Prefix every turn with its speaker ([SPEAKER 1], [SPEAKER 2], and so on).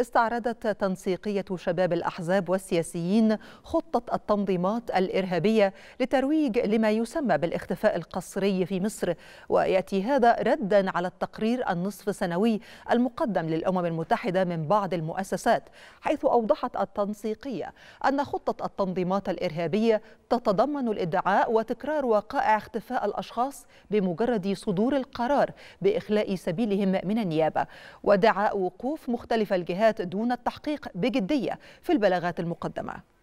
[SPEAKER 1] استعرضت تنسيقية شباب الأحزاب والسياسيين خطة التنظيمات الإرهابية لترويج لما يسمى بالاختفاء القسري في مصر ويأتي هذا ردا على التقرير النصف سنوي المقدم للأمم المتحدة من بعض المؤسسات حيث أوضحت التنسيقية أن خطة التنظيمات الإرهابية تتضمن الادعاء وتكرار وقائع اختفاء الأشخاص بمجرد صدور القرار بإخلاء سبيلهم من النيابة ودعاء وقوف مختلف الجهات البلاغات دون التحقيق بجدية في البلاغات المقدمة